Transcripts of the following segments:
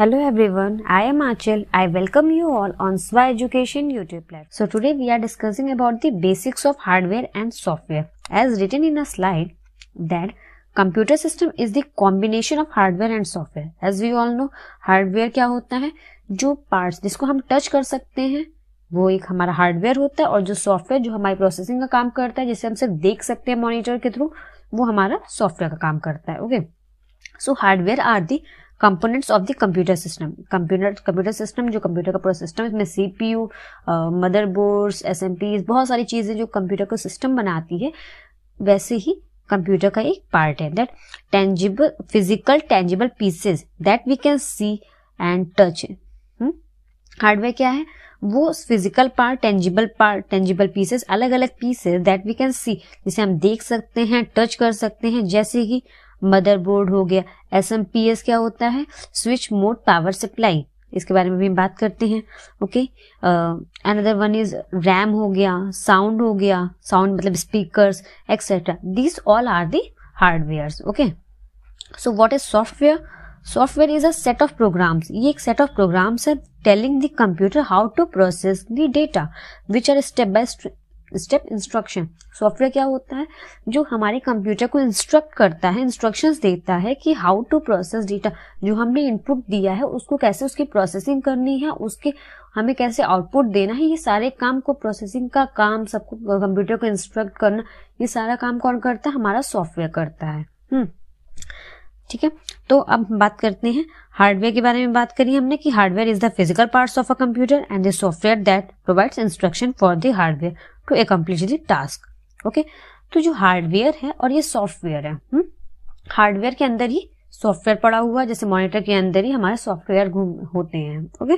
Hello everyone, I am Achal. I welcome you all on Swa Education YouTube platform. So today we are discussing about the basics of hardware and software. As written in a slide that computer system is the combination of hardware and software. As we all know, hardware क्या होता है जो parts जिसको हम touch कर सकते हैं वो एक हमारा हार्डवेयर होता है और जो सॉफ्टवेयर जो हमारी प्रोसेसिंग का काम करता है जिसे हम सिर्फ देख सकते हैं मॉनिटर के थ्रू वो हमारा सॉफ्टवेयर का काम करता है okay so hardware are the components of the computer system computer computer system जो कंप्यूटर का पूरा सिस्टम इसमें C P U motherboards S M P बहुत सारी चीज़ें जो कंप्यूटर को सिस्टम बनाती है वैसे ही कंप्यूटर का एक पार्ट है that tangible physical tangible pieces that we can see and touch hardware क्या है वो physical part tangible part tangible pieces अलग अलग pieces that we can see जिसे हम देख सकते हैं टच कर सकते हैं जैसे कि मदरबोर्ड हो गया एस एम पी एस क्या होता है स्विच मोड पावर सप्लाई इसके बारे में भी हम बात करते हैं okay another one is RAM हो गया साउंड हो गया साउंड मतलब speaker etcetera these all are the hardware okay so what is software software is a set of programs ये एक सेट ऑफ प्रोग्राम्स है telling the computer how to process the data which are step by step instruction software क्या होता है जो हमारे computer को instruct करता है इंस्ट्रक्शंस देता है कि हाउ टू प्रोसेस डेटा जो हमने इनपुट दिया है उसको कैसे उसकी प्रोसेसिंग करनी है उसके हमें कैसे आउटपुट देना है ये सारे काम को प्रोसेसिंग का काम सबको कंप्यूटर को इंस्ट्रक्ट करना ये सारा काम कौन करता है हमारा सॉफ्टवेयर करता है हम्म ठीक है तो अब बात करते हैं हार्डवेयर के बारे में बात करी हमने कि hardware is the physical parts of a computer and the software that provides instruction for the hardware to accomplish the task okay तो जो हार्डवेयर है और ये सॉफ्टवेयर है हार्डवेयर हम्म? के अंदर ही सॉफ्टवेयर पड़ा हुआ है जैसे मॉनिटर के अंदर ही हमारे सॉफ्टवेयर घूम होते हैं ओके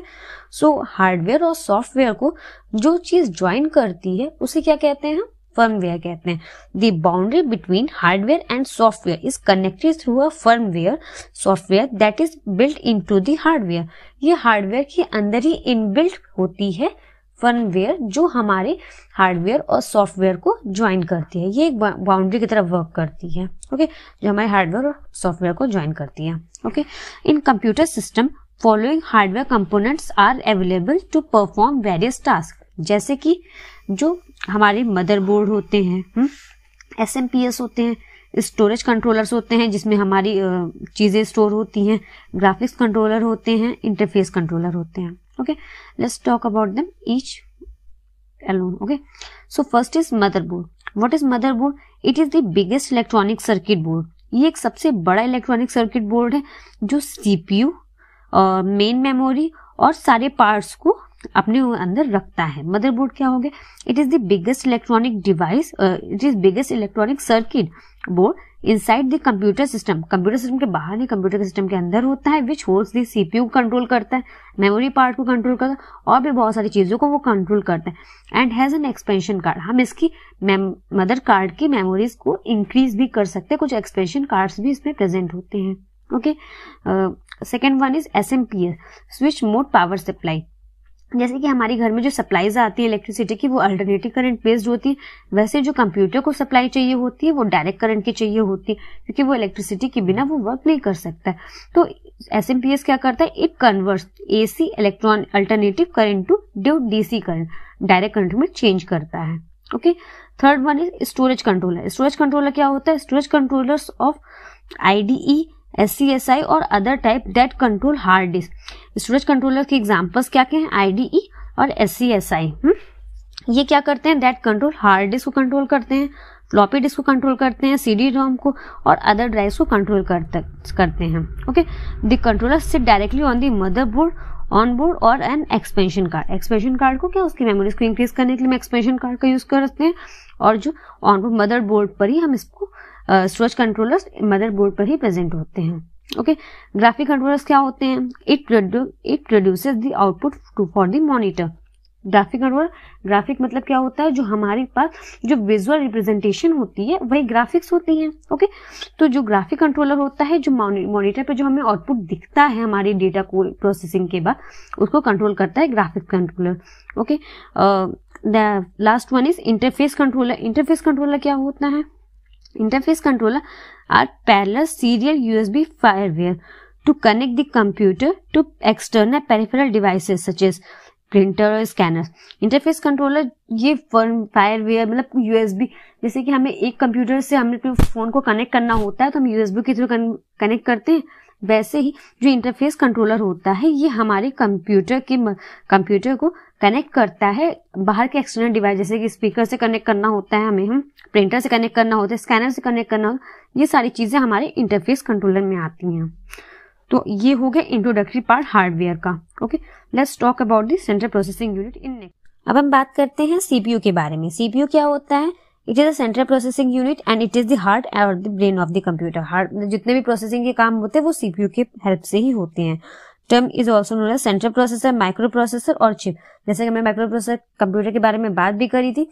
सो हार्डवेयर और सॉफ्टवेयर को जो चीज ज्वाइन करती है उसे क्या कहते हैं फर्मवेयर कहते हैं the boundary between hardware and software is connected through a firmware software that is built in to hardware ये हार्डवेयर के अंदर ही इनबिल्ट होती है फर्मवेयर जो हमारे हार्डवेयर और सॉफ्टवेयर को ज्वाइन करती है ये एक बाउंड्री की तरफ वर्क करती है ओके जो हमारे हार्डवेयर और सॉफ्टवेयर को ज्वाइन करती है okay in computer system following hardware components are available to perform various task जैसे कि जो हमारे मदरबोर्ड होते हैं एस एम पी एस होते हैं स्टोरेज कंट्रोलर्स होते हैं जिसमें हमारी चीज़ें स्टोर होती हैं ग्राफिक्स कंट्रोलर होते हैं इंटरफेस कंट्रोलर होते हैं okay let's talk about them each alone okay so first is motherboard what is motherboard it is the biggest electronic circuit board ये एक सबसे बड़ा इलेक्ट्रॉनिक सर्किट बोर्ड है जो सीपीयू मेन मेमोरी और सारे पार्ट्स को अपने अंदर रखता है मदरबोर्ड क्या हो गया it is the biggest electronic device it is biggest electronic circuit board inside the computer system computer system के बाहर नहीं कंप्यूटर सिस्टम के अंदर होता है विच होल्स दी सीपीयू को कंट्रोल करता है मेमोरी पार्ट को कंट्रोल करता है और भी बहुत सारी चीज़ों को वो कंट्रोल करता है and has an expansion card हम इसकी मदर कार्ड की मेमोरीज को इंक्रीज भी कर सकते हैं कुछ एक्सपेंशन कार्ड भी इसमें प्रेजेंट होते हैं okay second one is S M P S switch mode power supply जैसे कि हमारे घर में जो सप्लाईज आती है इलेक्ट्रिसिटी की वो अल्टरनेटिव करंट बेस्ड होती है वैसे जो कंप्यूटर को सप्लाई चाहिए होती है वो डायरेक्ट करंट की चाहिए होती है क्योंकि वो इलेक्ट्रिसिटी के बिना वो वर्क नहीं कर सकता है तो एस क्या करता है it converts A C electron alternative current to due D C current direct current में चेंज करता है okay third one is storage controller storage controller क्या होता है storage controllers of I E S C S I और other type that control hard disk storage controller के examples क्या क्या हैं आईडीई e और एस सी एस आई ये क्या करते हैं दैट कंट्रोल हार्ड डिस्क को कंट्रोल करते हैं फ्लॉपी डिस्क को कंट्रोल करते हैं सीडी रोम को और अदर ड्राइव्स को कंट्रोल करते हैं okay the controller sit directly on the motherboard on board or an expansion card expansion card को क्या उसकी मेमोरीज को इंक्रीज करने के लिए हम एक्सपेंशन कार्ड का यूज करते हैं और जो ऑन बोर्ड मदर बोर्ड पर ही हम इसको स्टोरेज कंट्रोलर मदर बोर्ड पर ही प्रेजेंट होते हैं ओके ग्राफिक कंट्रोलर्स क्या होते हैं it it produce the output to for the monitor graphic controller graphic मतलब क्या होता है जो हमारे पास जो विजुअल रिप्रेजेंटेशन होती है वही ग्राफिक्स होती है ओके तो जो ग्राफिक कंट्रोलर होता है जो मॉनिटर पे जो हमें आउटपुट दिखता है हमारे डेटा को प्रोसेसिंग के बाद उसको कंट्रोल करता है graphic controller okay last one is interface controller interface controller क्या होता है interface controller are parallel serial USB firewire to connect the computer to external peripheral devices such as printer or scanner interface controller ये firm firewire मतलब USB जैसे कि हमें एक computer से हमने फोन को कनेक्ट करना होता है तो हम यूएसबी के थ्रू कनेक्ट करते हैं वैसे ही जो इंटरफेस कंट्रोलर होता है ये हमारे कंप्यूटर के कंप्यूटर को कनेक्ट करता है बाहर के एक्सटर्नल डिवाइस जैसे कि स्पीकर से कनेक्ट करना होता है हमें हम प्रिंटर से कनेक्ट करना होता है स्कैनर से कनेक्ट करना ये सारी चीज़ें हमारे इंटरफेस कंट्रोलर में आती हैं तो ये हो गया इंट्रोडक्टरी पार्ट हार्डवेयर का okay let's talk about the central processing unit in next अब हम बात करते हैं सीपीयू के बारे में सीपीयू क्या होता है it is central processing unit and it is the heart or the brain of the computer heart जितने भी प्रोसेसिंग के काम होते हैं वो सीपीयू के हेल्प से ही होते हैं term is also known as central processor microprocessor or chip जैसे कि मैं माइक्रो प्रोसेसर कंप्यूटर के बारे में बात भी करी थी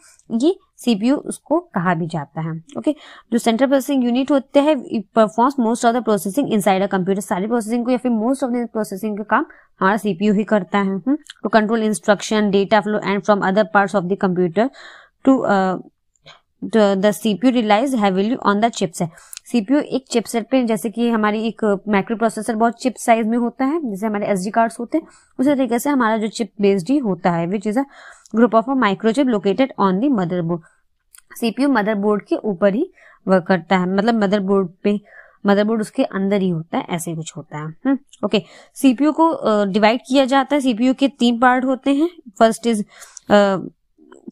ये सीपीयू उसको कहा भी जाता है ओके जो सेंट्रल प्रोसेसिंग यूनिट होते हैं performs most of the processing inside a computer सारी प्रोसेसिंग को या फिर मोस्ट ऑफ द प्रोसेसिंग का काम हमारा सीपीयू ही करता है to control instruction data flow and from other part of the computer to the CPU relies heavily on the chipset CPU एक चिपसेट पे जैसे कि हमारी एक माइक्रो प्रोसेसर बहुत चिप साइज में होता है जैसे हमारे एस कार्ड्स होते हैं उसी तरीके से हमारा जो चिप बेस्ड ही होता है which is a group of a microchip located on the motherboard CPU motherboard के ऊपर ही वर्क करता है मतलब मदरबोर्ड पे मदरबोर्ड उसके अंदर ही होता है ऐसे कुछ होता है ओके हम्म, सीपीयू okay. को डिवाइड uh, किया जाता है सीपीयू के तीन पार्ट होते हैं first is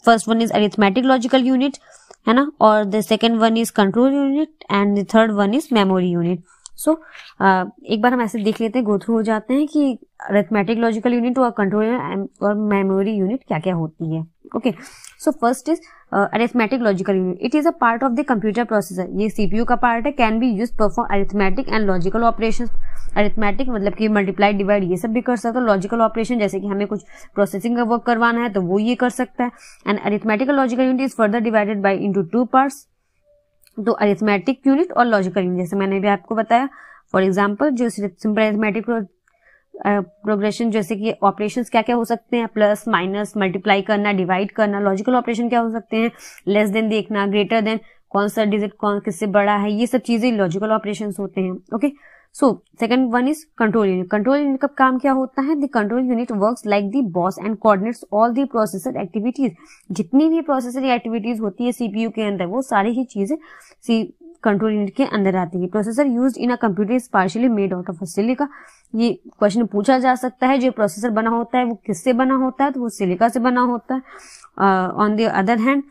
first one is arithmetic logical unit है ना और the second one is control unit and the third one is memory unit so एक बार हम ऐसे देख लेते हैं गो थ्रू हो जाते हैं कि अरेथमेटिक लॉजिकल यूनिट और कंट्रोल और मेमोरी यूनिट क्या क्या होती है okay so first is arithmetic logical unit it is a part of the computer processor ये सीपीयू का पार्ट है can be use perform arithmetic and logical operation arithmetic मतलब कि मल्टीप्लाई डिवाइड ये सब भी कर सकता है लॉजिकल ऑपरेशन जैसे कि हमें कुछ प्रोसेसिंग का वर्क करवाना है तो वो ये कर सकता है and arithmetical logical unit is further divided by into two parts तो अरिथमेटिक यूनिट और लॉजिकल यूनिट जैसे मैंने भी आपको बताया फॉर एग्जाम्पल जो सिंपल अरिथमेटिक प्रोग्रेशन जैसे कि ऑपरेशंस क्या क्या हो सकते हैं प्लस माइनस मल्टीप्लाई करना डिवाइड करना लॉजिकल ऑपरेशन क्या हो सकते हैं लेस देन देखना ग्रेटर देन कौन सा डिजिट कौन किससे बड़ा है ये सब चीज़ें लॉजिकल ऑपरेशन होते हैं okay okay? So second one is control unit control unit का काम क्या होता है the control unit works like the boss and coordinates all the processor activities जितनी भी प्रोसेसर एक्टिविटीज होती है सीपीयू के अंदर वो सारी ही चीजें सी कंट्रोल यूनिट के अंदर आती है processor use in a computer is partially made out of silica ये क्वेश्चन पूछा जा सकता है जो प्रोसेसर बना होता है वो किससे बना होता है तो वो सिलिका से बना होता है on the other hand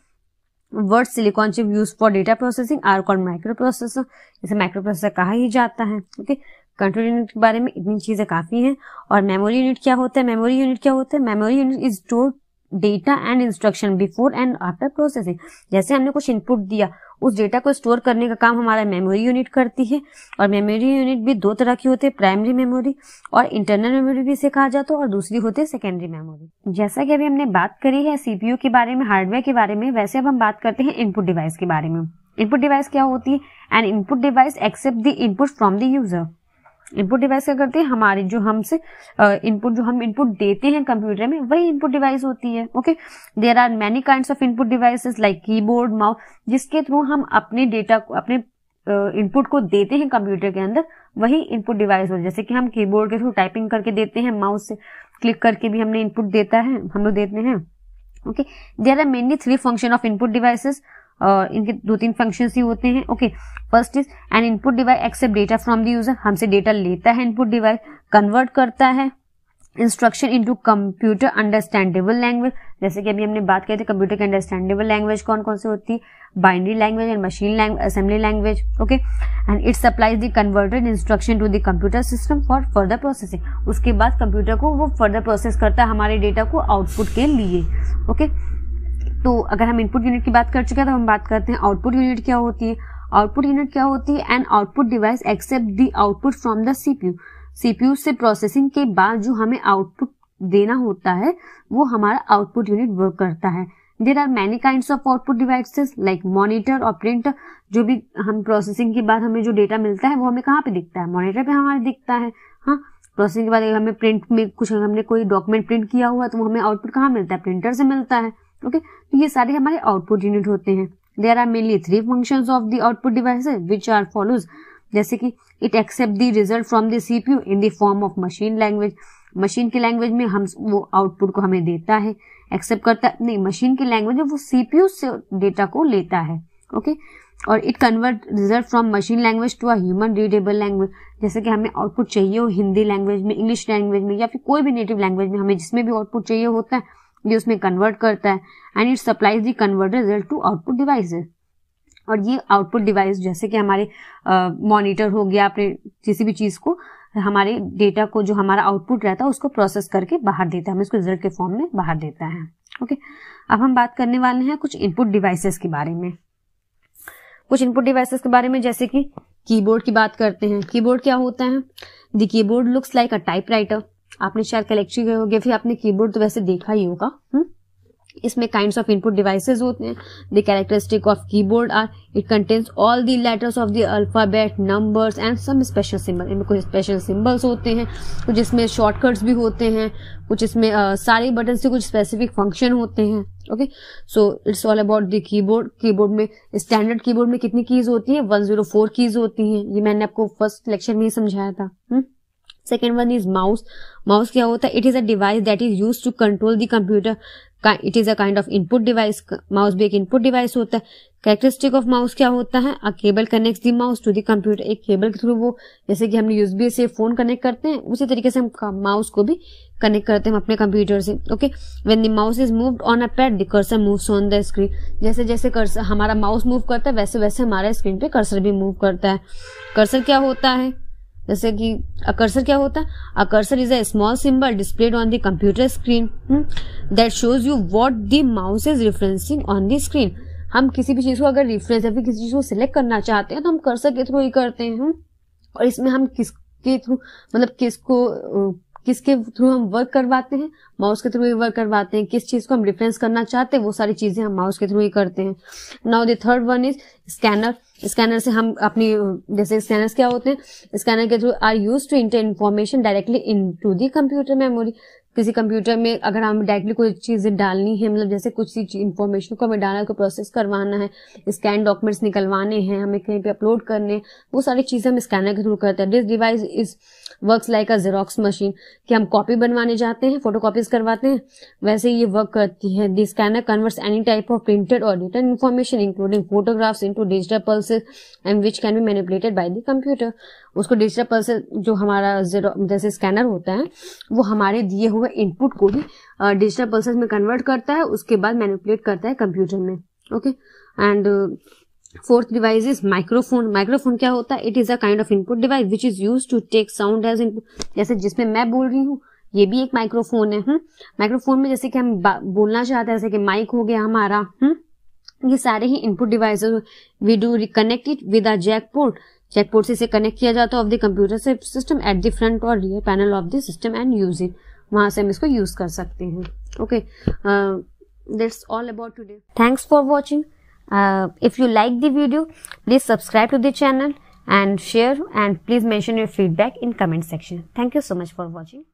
word silicon chip use for data processing are called microprocessor इसे माइक्रो प्रोसेसर कहा ही जाता है ओके कंट्रोल यूनिट के बारे में इतनी चीजें काफी हैं और मेमोरी यूनिट क्या होता है मेमोरी यूनिट क्या होता है memory unit is store data and instruction before and after processing जैसे हमने कुछ इनपुट दिया उस डेटा को स्टोर करने का काम हमारा मेमोरी यूनिट करती है और मेमोरी यूनिट भी दो तरह की होते हैं प्राइमरी मेमोरी और इंटरनल मेमोरी भी इसे कहा जाता है और दूसरी होती है सेकेंडरी मेमोरी जैसा कि अभी हमने बात करी है सीपीयू के बारे में हार्डवेयर के बारे में वैसे अब हम बात करते हैं इनपुट डिवाइस के बारे में इनपुट डिवाइस क्या होती है and input device accept the input from the user input device क्या करती है हमारी जो हमसे इनपुट जो हम इनपुट देते हैं कंप्यूटर में वही इनपुट डिवाइस होती है okay there are many kind of input devices like keyboard mouse जिसके थ्रू हम अपने डेटा को अपने इनपुट को देते हैं कंप्यूटर के अंदर वही इनपुट डिवाइस होती है जैसे कि हम कीबोर्ड के थ्रू टाइपिंग करके देते हैं माउस से क्लिक करके भी हमने इनपुट देता है हम लोग देते हैं okay there are mainly three function of input devices इनके दो तीन फंक्शन ही होते हैं okay first is an input device accept data from the user हमसे डेटा लेता है इनपुट डिवाइस कन्वर्ट करता है instruction into computer understandable language जैसे कि अभी हमने बात की थी कंप्यूटर की अंडरस्टैंडेबल लैंग्वेज कौन कौन सी होती है binary language and machine language assembly language okay and it supplies the converted instruction to the computer system for further processing उसके बाद कंप्यूटर को वो फर्दर प्रोसेस करता है हमारे डेटा को आउटपुट के लिए ओके okay? तो अगर हम इनपुट यूनिट की बात कर चुके हैं तो हम बात करते हैं आउटपुट यूनिट क्या होती है आउटपुट यूनिट क्या होती है and output device accept the output from the CPU CPU से प्रोसेसिंग के बाद जो हमें आउटपुट देना होता है वो हमारा आउटपुट यूनिट वर्क करता है there are many kind of output devices like monitor और प्रिंटर जो भी हम प्रोसेसिंग के बाद हमें जो डेटा मिलता है वो हमें कहाँ पे दिखता है मॉनिटर पे हमारे दिखता है हाँ प्रोसेसिंग के बाद हमें प्रिंट में कुछ हमने कोई डॉक्यूमेंट प्रिंट किया हुआ तो वो हमें आउटपुट कहाँ मिलता है प्रिंटर से मिलता है ओके तो ये सारे हमारे आउटपुट यूनिट होते हैं there are mainly three function of the output device which are follows जैसे कि it accept the result from the CPU in the form of machine language machine की लैंग्वेज में हम वो आउटपुट को हमें देता है एक्सेप्ट करता है नहीं मशीन की लैंग्वेज में वो सीपीयू से डेटा को लेता है ओके okay? और it convert result from machine language to a human readable language जैसे कि हमें आउटपुट चाहिए हो हिंदी लैंग्वेज में इंग्लिश लैंग्वेज में या फिर कोई भी नेटिव लैंग्वेज में हमें जिसमें भी आउटपुट चाहिए होता है ये उसमें कन्वर्ट करता है and it supplies the convert result to output device और ये आउटपुट डिवाइस जैसे कि हमारे मॉनिटर हो गया अपने किसी भी चीज़ को हमारे डेटा को जो हमारा आउटपुट रहता है उसको प्रोसेस करके बाहर देता है हमें उसको रिजल्ट के फॉर्म में बाहर देता है ओके okay? अब हम बात करने वाले हैं कुछ इनपुट डिवाइसेस के बारे में कुछ इनपुट डिवाइसेस के बारे में जैसे कि कीबोर्ड की बात करते हैं कीबोर्ड क्या होता है the keyboard looks like a typewriter आपने शायद कलेक्ट्री गए होंगे फिर आपने कीबोर्ड तो वैसे देखा ही होगा हम्म? इसमें काइंड ऑफ इनपुट डिवाइसेज होते हैं the characteristic of keyboard are it contains all the letters of the alphabet numbers and some special symbol इनमें कुछ स्पेशल सिंबल्स होते हैं कुछ इसमें शॉर्टकट्स भी होते हैं कुछ इसमें uh, सारे बटन से कुछ स्पेसिफिक फंक्शन होते हैं okay so it's all about the keyboard keyboard में स्टैंडर्ड कीबोर्ड में कितनी कीज होती है वन जीरो फोर कीज होती हैं ये मैंने आपको फर्स्ट लेक्चर में ही समझाया था हुँ? हम्म? Second one is mouse mouse क्या होता है it is a device that is use to control the computer it is a kind of input device mouse भी एक इनपुट डिवाइस होता है कैरेक्टरिस्टिक ऑफ माउस क्या होता है a cable connect the mouse to the computer एक cable के through वो जैसे कि हम यूएसबी से फोन कनेक्ट करते हैं उसी तरीके से हम माउस को भी कनेक्ट करते हैं अपने कंप्यूटर से okay when the mouse is move on a pad the cursor moves on the screen जैसे जैसे कर्सर हमारा माउस मूव करता है वैसे वैसे हमारा स्क्रीन पे कर्सर भी मूव करता है कर्सर क्या होता है जैसे कि अकर्सर क्या होता है a cursor is a small symbol displayed on the computer screen that shows you what the mouse is referencing on the screen हम किसी भी चीज़ को अगर रेफरेंस या फिर किसी चीज़ को सिलेक्ट करना चाहते हैं तो हम कर्सर के थ्रू ही करते हैं और इसमें हम किसके थ्रू मतलब किसको किसके थ्रू हम वर्क करवाते हैं माउस के थ्रू ही वर्क करवाते हैं किस चीज़ को हम रेफरेंस करना चाहते हैं वो सारी चीज़ें हम माउस के थ्रू ही करते हैं now the third one is scanner scanner से हम अपनी जैसे स्कैनर्स क्या होते हैं स्कैनर के through are use to enter information directly into the computer memory किसी कंप्यूटर में अगर हम डायरेक्टली कोई चीज डालनी है मतलब जैसे कुछ इन्फॉर्मेशन को हमें डालना को प्रोसेस करवाना है स्कैन डॉक्यूमेंट्स निकलवाने हैं हमें कहीं पे अपलोड करने वो सारी चीज़ें हम स्कैनर के थ्रू करते हैं this device is works like a xerox machine कि हम कॉपी बनवाने जाते हैं फोटो कॉपीज करवाते हैं वैसे ये वर्क करती है this can converse any type of printed और written information including photographs into digital pulses and which can be manipulated by the computer उसको डिजिटल पल्सेज जो हमारा जैसे स्कैनर होता है वो हमारे दिए हुए इनपुट को भी डिजिटल पल्सेज में कन्वर्ट करता है उसके बाद मैनिपुलेट करता है कंप्यूटर में okay and fourth device is microphone microphone क्या होता है it is a kind of input device which is use to take sound as input जैसे जिसमें मैं बोल रही हूँ ये भी एक माइक्रोफोन है माइक्रोफोन हम्म? में जैसे कि हम बोलना चाहते हैं जैसे कि माइक हो गया हमारा हुँ? हम्म? ये सारे ही input device we do connect it with a jack port jack port से इसे कनेक्ट किया जाता है of the computer system at the front और rear panel of the system and use it वहां से हम इसको यूज कर सकते हैं okay that's all about today thanks for watching Uh, if you like the video, please subscribe to the channel and share and please mention your feedback in comment section. Thank you so much for watching.